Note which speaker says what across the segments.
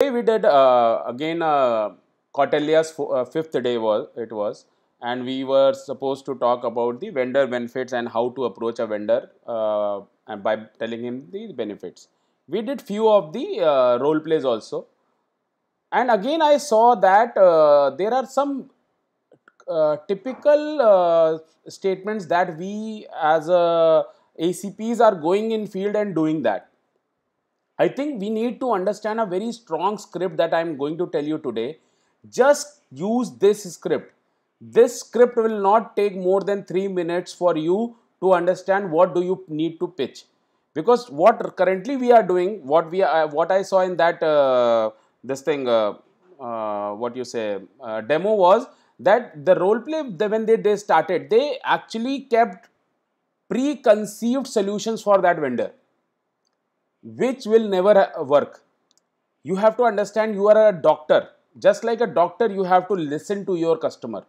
Speaker 1: Today we did uh, again uh, uh, fifth day was it was and we were supposed to talk about the vendor benefits and how to approach a vendor uh, and by telling him the benefits. We did few of the uh, role plays also and again I saw that uh, there are some uh, typical uh, statements that we as ACPs are going in field and doing that. I think we need to understand a very strong script that I am going to tell you today. Just use this script. This script will not take more than 3 minutes for you to understand what do you need to pitch. Because what currently we are doing, what we what I saw in that uh, this thing, uh, uh, what you say, uh, demo was that the role play the, when they, they started, they actually kept preconceived solutions for that vendor which will never uh, work. You have to understand you are a doctor. Just like a doctor, you have to listen to your customer,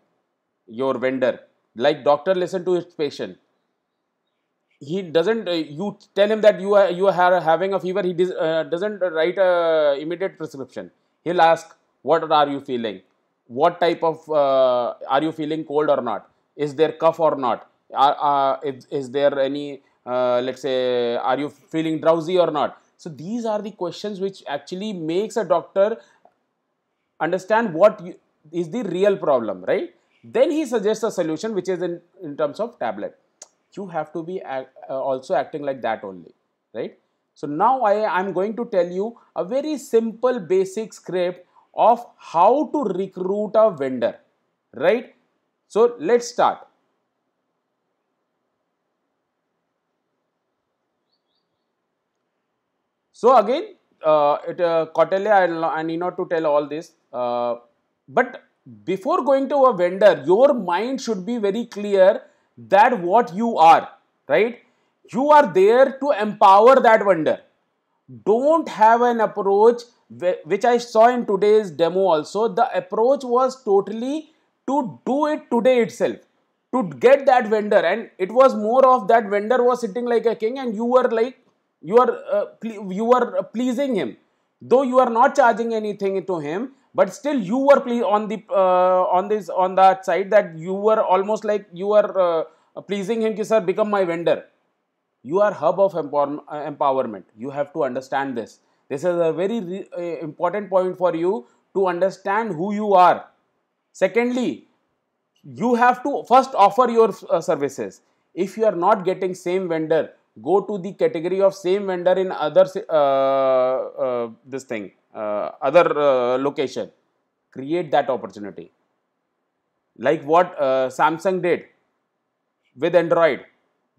Speaker 1: your vendor. Like doctor listen to his patient. He doesn't, uh, you tell him that you are, you are having a fever, he dis, uh, doesn't write a immediate prescription. He'll ask, what are you feeling? What type of, uh, are you feeling cold or not? Is there cough or not? Are, uh, is, is there any uh, let's say, are you feeling drowsy or not? So these are the questions which actually makes a doctor understand what you, is the real problem, right? Then he suggests a solution which is in, in terms of tablet. You have to be act, uh, also acting like that only, right? So now I am going to tell you a very simple basic script of how to recruit a vendor, right? So let's start. So again, uh, it, uh, I, I need not to tell all this, uh, but before going to a vendor, your mind should be very clear that what you are, right? You are there to empower that vendor. Don't have an approach which I saw in today's demo also. The approach was totally to do it today itself to get that vendor and it was more of that vendor was sitting like a king and you were like you are uh, you are uh, pleasing him though you are not charging anything to him but still you were ple- on the uh, on this on that side that you were almost like you were uh, uh, pleasing him ki sir become my vendor you are hub of empower- uh, empowerment you have to understand this this is a very uh, important point for you to understand who you are secondly you have to first offer your services if you are not getting same vendor go to the category of same vendor in other uh, uh, this thing uh, other uh, location create that opportunity like what uh, samsung did with android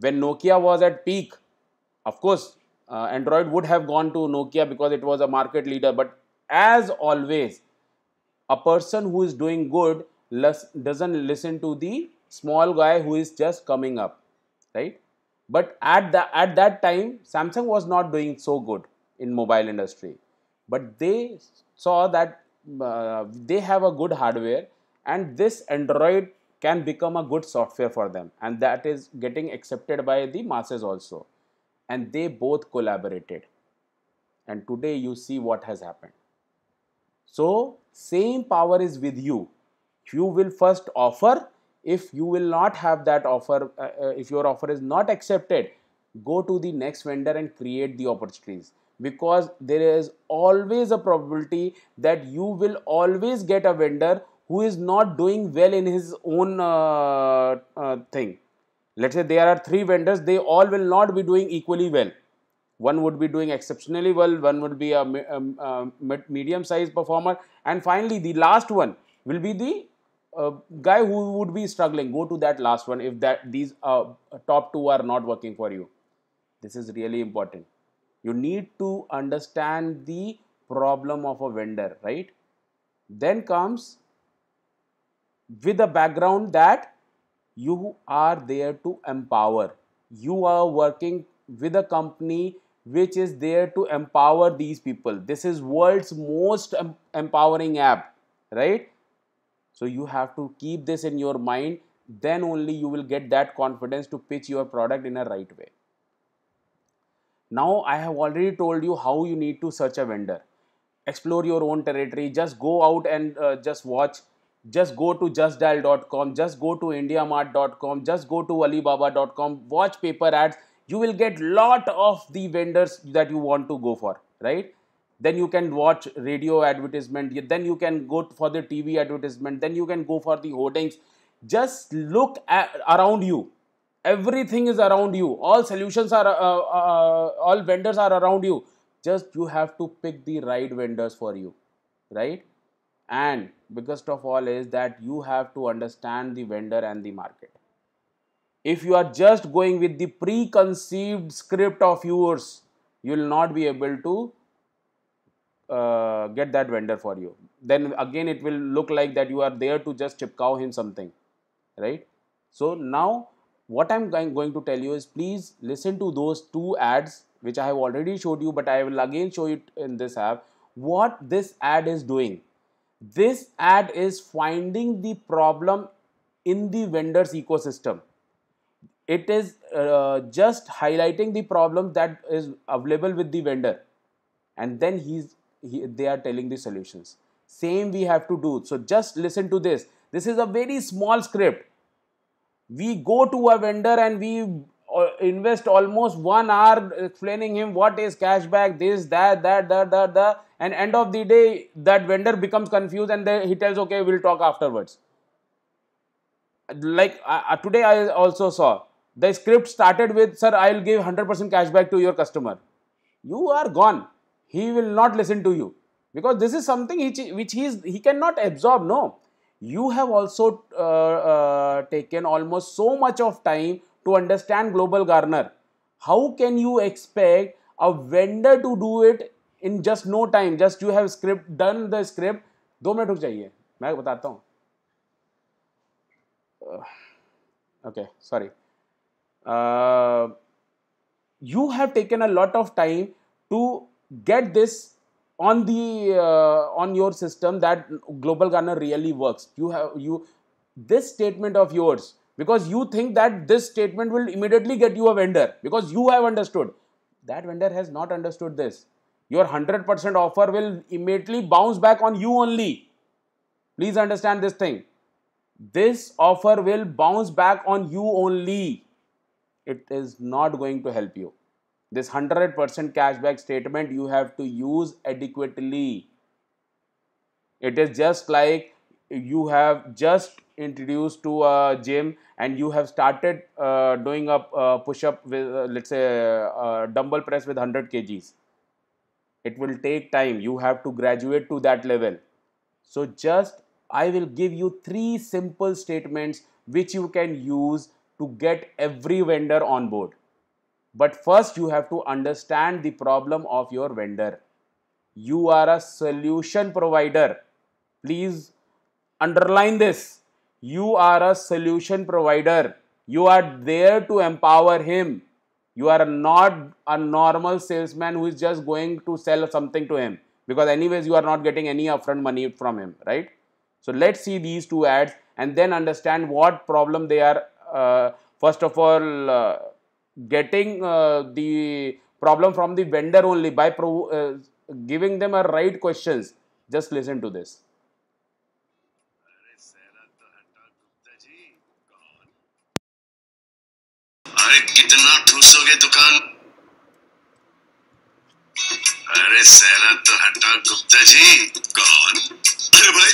Speaker 1: when nokia was at peak of course uh, android would have gone to nokia because it was a market leader but as always a person who is doing good doesn't listen to the small guy who is just coming up right but at, the, at that time, Samsung was not doing so good in mobile industry. But they saw that uh, they have a good hardware and this Android can become a good software for them. And that is getting accepted by the masses also. And they both collaborated. And today you see what has happened. So, same power is with you. You will first offer if you will not have that offer uh, uh, if your offer is not accepted go to the next vendor and create the opportunities because there is always a probability that you will always get a vendor who is not doing well in his own uh, uh, thing let's say there are three vendors they all will not be doing equally well one would be doing exceptionally well one would be a, a, a um, uh, medium sized performer and finally the last one will be the a guy who would be struggling go to that last one if that these uh, top two are not working for you this is really important you need to understand the problem of a vendor right then comes with a background that you are there to empower you are working with a company which is there to empower these people this is world's most em empowering app right so you have to keep this in your mind, then only you will get that confidence to pitch your product in a right way. Now I have already told you how you need to search a vendor. Explore your own territory, just go out and uh, just watch just go to justdial.com, just go to indiamart.com, just go to alibaba.com, watch paper ads. You will get lot of the vendors that you want to go for, right? then you can watch radio advertisement then you can go for the tv advertisement then you can go for the hoardings just look at, around you everything is around you all solutions are uh, uh, all vendors are around you just you have to pick the right vendors for you right and biggest of all is that you have to understand the vendor and the market if you are just going with the preconceived script of yours you will not be able to uh, get that vendor for you then again it will look like that you are there to just chip cow him something right so now what i'm going to tell you is please listen to those two ads which i have already showed you but i will again show it in this app what this ad is doing this ad is finding the problem in the vendor's ecosystem it is uh, just highlighting the problem that is available with the vendor and then he's they are telling the solutions. Same we have to do. So just listen to this. This is a very small script. We go to a vendor and we uh, invest almost one hour explaining him what is cashback, this, that, that, that, that, that, and end of the day that vendor becomes confused and he tells, okay, we'll talk afterwards. Like uh, uh, today I also saw, the script started with, sir, I'll give 100% cashback to your customer. You are gone he will not listen to you because this is something which, he, is, he cannot absorb no you have also uh, uh, taken almost so much of time to understand global garner how can you expect a vendor to do it in just no time just you have script done the script do मिनट रुक जाइए uh, okay sorry uh, you have taken a lot of time to get this on the uh, on your system that global garner really works you have you this statement of yours because you think that this statement will immediately get you a vendor because you have understood that vendor has not understood this your 100% offer will immediately bounce back on you only please understand this thing this offer will bounce back on you only it is not going to help you this 100% cashback statement you have to use adequately it is just like you have just introduced to a gym and you have started uh, doing a push up uh, with uh, let's say uh, dumbbell press with 100 kgs it will take time you have to graduate to that level so just i will give you three simple statements which you can use to get every vendor on board but first you have to understand the problem of your vendor. You are a solution provider. Please underline this. You are a solution provider. You are there to empower him. You are not a normal salesman who is just going to sell something to him because anyways you are not getting any upfront money from him, right? So let's see these two ads and then understand what problem they are uh, first of all uh, getting uh, the problem from the vendor only by pro uh, giving them a right questions. Just listen to this. अरे कितना ठूसोगे दुकान अरे सहरा तो हटा गुप्ता जी कौन अरे भाई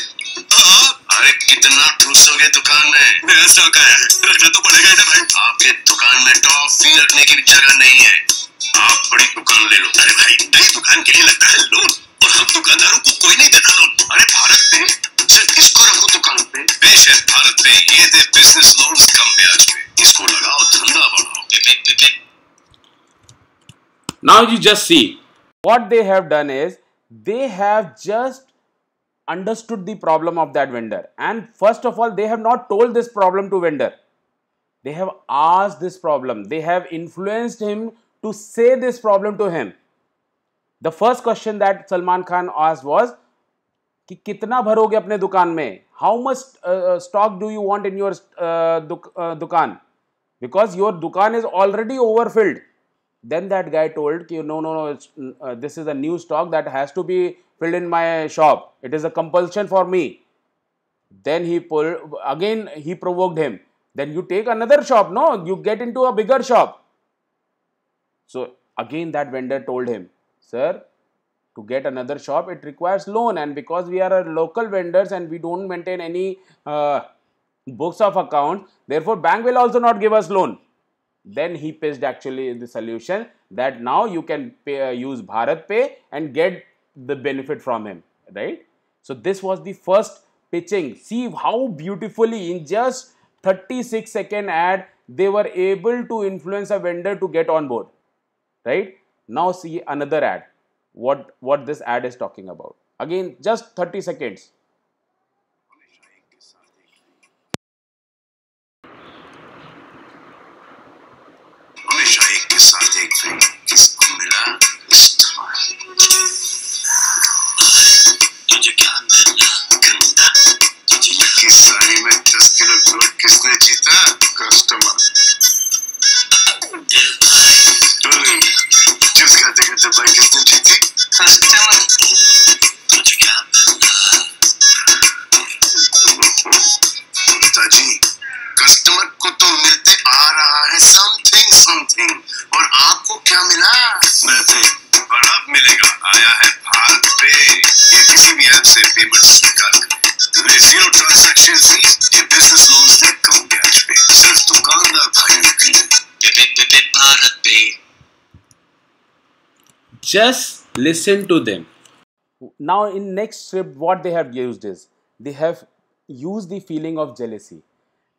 Speaker 1: अरे कितना ठूसोगे दुकान भैंस चाका है रखना तो पड़ेगा इधर भाई आपके दुकान में टॉफी तो रखने की भी जगह नहीं है आप बड़ी दुकान ले लो अरे भाई नई दुकान के लिए लगता है लोन और हम दुकानदारों को कोई नहीं देता लोन अरे भारत में सिर्फ इसको रखो दुकान पे पेश भारत में ये दे बिजनेस लोन कम ब्याज पे इसको लगाओ धंधा बढ़ाओ Now you just see what they have done is they have just understood the problem of that vendor and first of all they have not told this problem to vendor they have asked this problem they have influenced him to say this problem to him the first question that salman khan asked was कि कितना भरोगे अपने दुकान में much uh, uh, stock do you want in your uh, दुकान Because your दुकान is already overfilled." then that guy told you no no no it's, uh, this is a new stock that has to be filled in my shop it is a compulsion for me then he pulled again he provoked him then you take another shop no you get into a bigger shop so again that vendor told him sir to get another shop it requires loan and because we are local vendors and we don't maintain any uh, books of account therefore bank will also not give us loan then he pitched actually the solution that now you can pay, uh, use Bharat Pay and get the benefit from him, right? So this was the first pitching. See how beautifully in just 36 second ad, they were able to influence a vendor to get on board, right? Now see another ad, what, what this ad is talking about. Again, just 30 seconds. with the customer. Just listen to them. Now in next strip what they have used is they have used the feeling of jealousy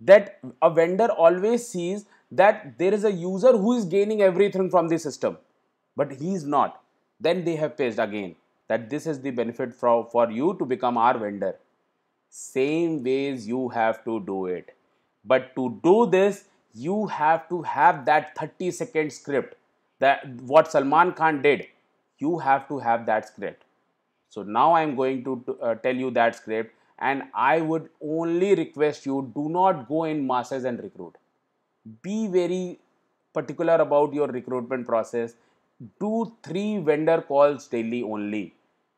Speaker 1: that a vendor always sees that there is a user who is gaining everything from the system but he is not then they have paged again that this is the benefit for, for you to become our vendor same ways you have to do it but to do this you have to have that 30 second script that what salman khan did you have to have that script. So now I am going to uh, tell you that script and I would only request you do not go in masses and recruit. Be very particular about your recruitment process. Do three vendor calls daily only.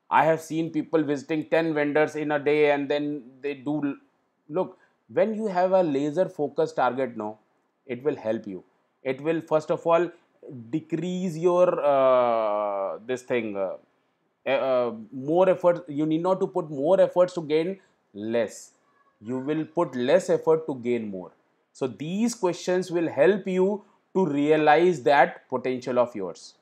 Speaker 1: I have seen people visiting 10 vendors in a day and then they do look when you have a laser focused target now it will help you it will first of all decrease your uh, this thing uh, eh, uh, more effort you need not to put more efforts to gain less you will put less effort to gain more so these questions will help you to realize that potential of yours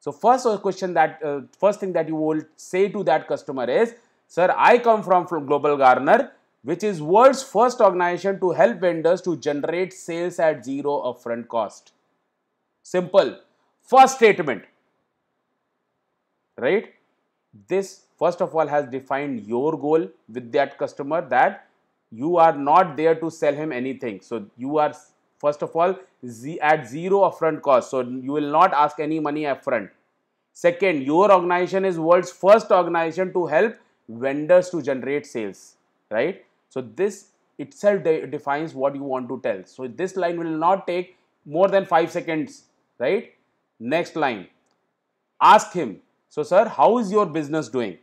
Speaker 1: so first question that uh, first thing that you will say to that customer is sir i come from, from global Garner, which is world's first organization to help vendors to generate sales at zero upfront cost Simple. First statement, right? This first of all has defined your goal with that customer that you are not there to sell him anything. So, you are first of all at zero upfront cost. So, you will not ask any money upfront. Second, your organization is world's first organization to help vendors to generate sales, right? So, this itself de defines what you want to tell. So, this line will not take more than 5 seconds right? Next line, ask him, so sir, how is your business doing?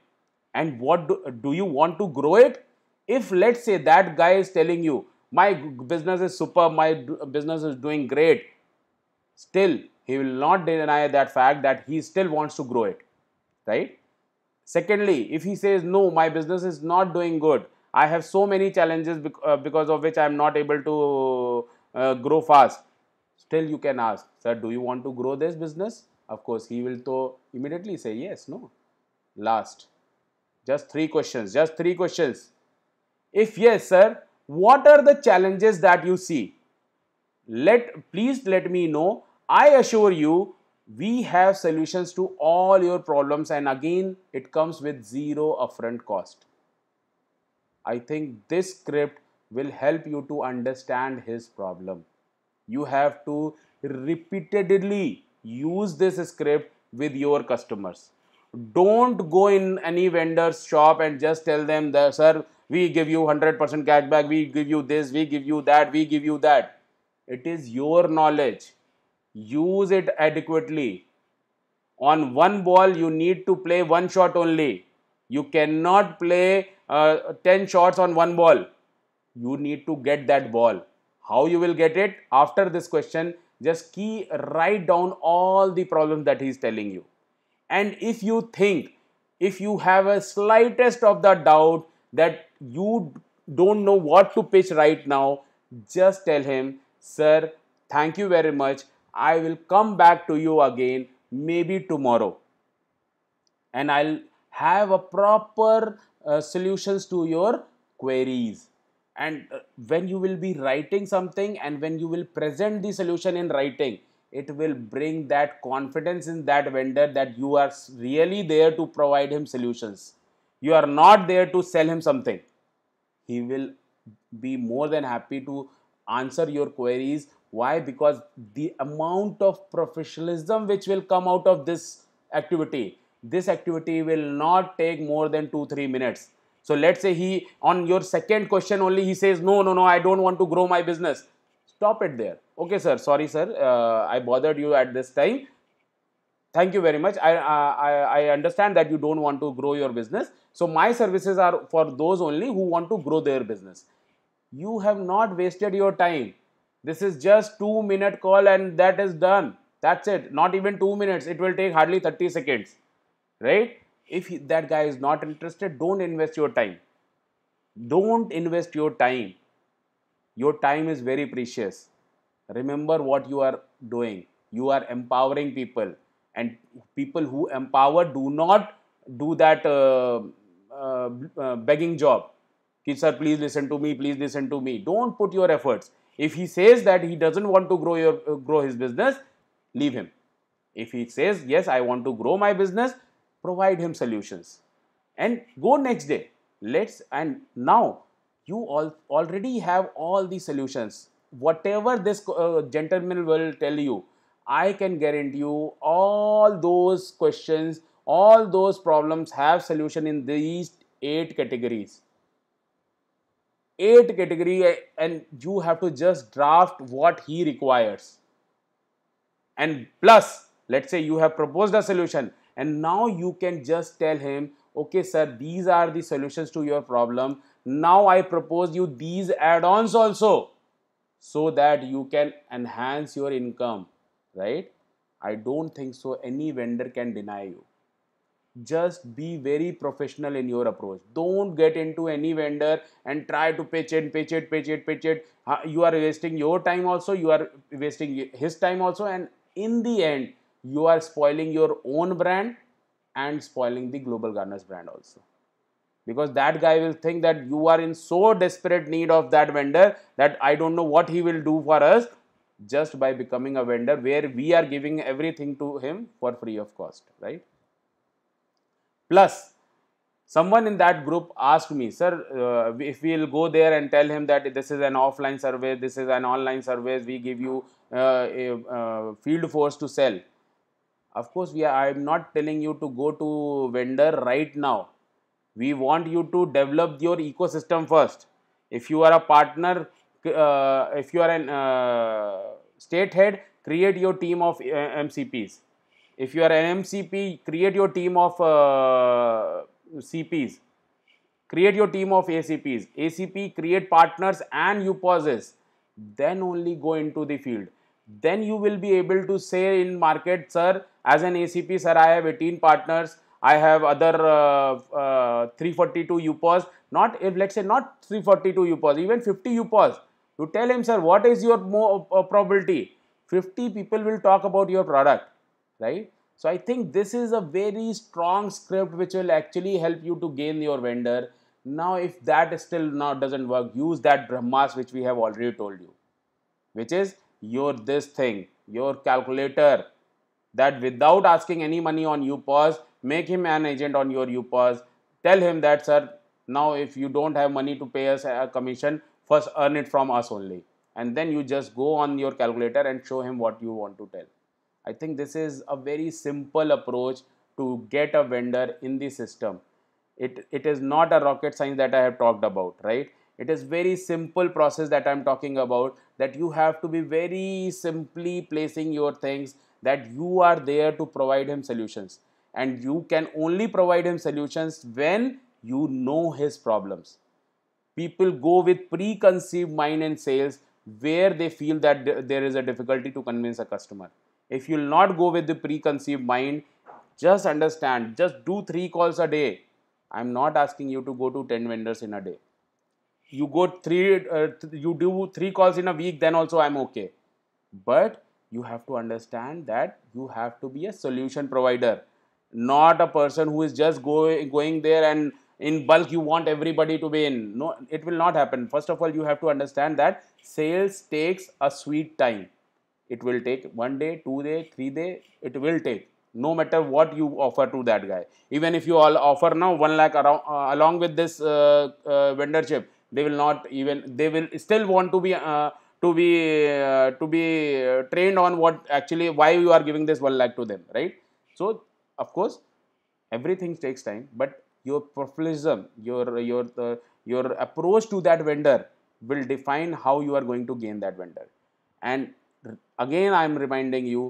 Speaker 1: And what do, do you want to grow it? If let's say that guy is telling you, my business is super, my business is doing great, still he will not deny that fact that he still wants to grow it, right? Secondly, if he says, no, my business is not doing good, I have so many challenges uh, because of which I am not able to uh, grow fast still you can ask, sir, do you want to grow this business? Of course, he will to immediately say yes, no. Last, just three questions, just three questions. If yes, sir, what are the challenges that you see? Let, please let me know. I assure you, we have solutions to all your problems and again, it comes with zero upfront cost. I think this script will help you to understand his problem you have to repeatedly use this script with your customers don't go in any vendor's shop and just tell them that sir we give you 100% cashback we give you this we give you that we give you that it is your knowledge use it adequately on one ball you need to play one shot only you cannot play uh, 10 shots on one ball you need to get that ball how you will get it? After this question, just key write down all the problems that he is telling you. And if you think, if you have a slightest of the doubt that you don't know what to pitch right now, just tell him, sir, thank you very much. I will come back to you again, maybe tomorrow. And I'll have a proper uh, solutions to your queries and uh, when you will be writing something and when you will present the solution in writing it will bring that confidence in that vendor that you are really there to provide him solutions you are not there to sell him something he will be more than happy to answer your queries why because the amount of professionalism which will come out of this activity this activity will not take more than 2 3 minutes so let's say he, on your second question only, he says, no, no, no, I don't want to grow my business. Stop it there. Okay, sir. Sorry, sir. Uh, I bothered you at this time. Thank you very much. I, uh, I, I understand that you don't want to grow your business. So my services are for those only who want to grow their business. You have not wasted your time. This is just two minute call and that is done. That's it. Not even two minutes. It will take hardly 30 seconds. Right? if he, that guy is not interested don't invest your time don't invest your time your time is very precious remember what you are doing you are empowering people and people who empower do not do that uh, uh, uh, begging job kids are please listen to me please listen to me don't put your efforts if he says that he doesn't want to grow your uh, grow his business leave him if he says yes i want to grow my business provide him solutions and go next day let's and now you all already have all the solutions whatever this uh, gentleman will tell you i can guarantee you all those questions all those problems have solution in these eight categories eight category and you have to just draft what he requires and plus let's say you have proposed a solution and now you can just tell him okay sir these are the solutions to your problem now I propose you these add-ons also so that you can enhance your income right I don't think so any vendor can deny you just be very professional in your approach don't get into any vendor and try to pitch it pitch it pitch it pitch it you are wasting your time also you are wasting his time also and in the end you are spoiling your own brand and spoiling the global gardeners brand also because that guy will think that you are in so desperate need of that vendor that i don't know what he will do for us just by becoming a vendor where we are giving everything to him for free of cost right plus someone in that group asked me sir uh, if we'll go there and tell him that this is an offline survey this is an online survey we give you uh, a, uh, field force to sell of course we are, i am not telling you to go to vendor right now we want you to develop your ecosystem first if you are a partner uh, if you are an uh, state head create your team of uh, mcps if you are an mcp create your team of uh, cps create your team of acps acp create partners and uposes then only go into the field then you will be able to say in market sir as an ACP, sir, I have 18 partners. I have other uh, uh, 342 UPOs. Not if let's say not 342 UPOs, even 50 UPOs. You tell him, sir, what is your more, uh, probability? 50 people will talk about your product, right? So I think this is a very strong script which will actually help you to gain your vendor. Now, if that still now doesn't work, use that Brahmas which we have already told you, which is your this thing, your calculator, that without asking any money on UPOS, make him an agent on your UPOS. Tell him that, sir, now if you don't have money to pay us a commission, first earn it from us only. And then you just go on your calculator and show him what you want to tell. I think this is a very simple approach to get a vendor in the system. It, it is not a rocket science that I have talked about, right? It is very simple process that I'm talking about that you have to be very simply placing your things that you are there to provide him solutions and you can only provide him solutions when you know his problems people go with preconceived mind and sales where they feel that there is a difficulty to convince a customer if you'll not go with the preconceived mind just understand just do three calls a day i'm not asking you to go to 10 vendors in a day you go three uh, you do three calls in a week then also i'm okay but you have to understand that you have to be a solution provider not a person who is just go, going there and in bulk you want everybody to be in no it will not happen first of all you have to understand that sales takes a sweet time it will take one day two day three day it will take no matter what you offer to that guy even if you all offer now 1 lakh around, uh, along with this uh, uh, vendorship they will not even they will still want to be uh, to be uh, to be uh, trained on what actually why you are giving this 1 lakh to them right so of course everything takes time but your professionalism your your uh, your approach to that vendor will define how you are going to gain that vendor and again i am reminding you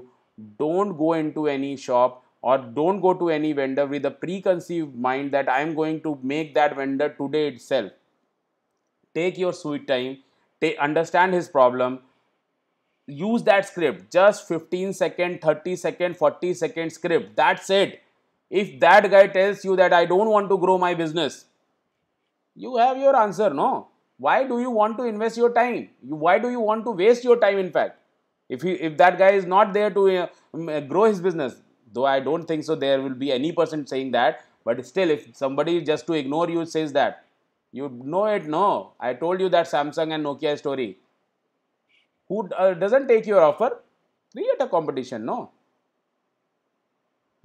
Speaker 1: don't go into any shop or don't go to any vendor with a preconceived mind that i am going to make that vendor today itself take your sweet time they understand his problem use that script just 15 second 30 second 40 second script that's it if that guy tells you that i don't want to grow my business you have your answer no why do you want to invest your time why do you want to waste your time in fact if he, if that guy is not there to uh, uh, grow his business though i don't think so there will be any person saying that but still if somebody just to ignore you says that you know it, no? I told you that Samsung and Nokia story. Who uh, doesn't take your offer? Create a competition, no?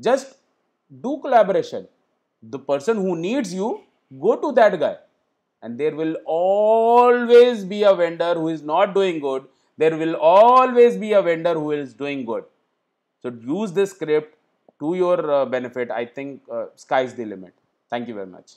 Speaker 1: Just do collaboration. The person who needs you, go to that guy. And there will always be a vendor who is not doing good. There will always be a vendor who is doing good. So use this script to your uh, benefit. I think uh, sky's the limit. Thank you very much.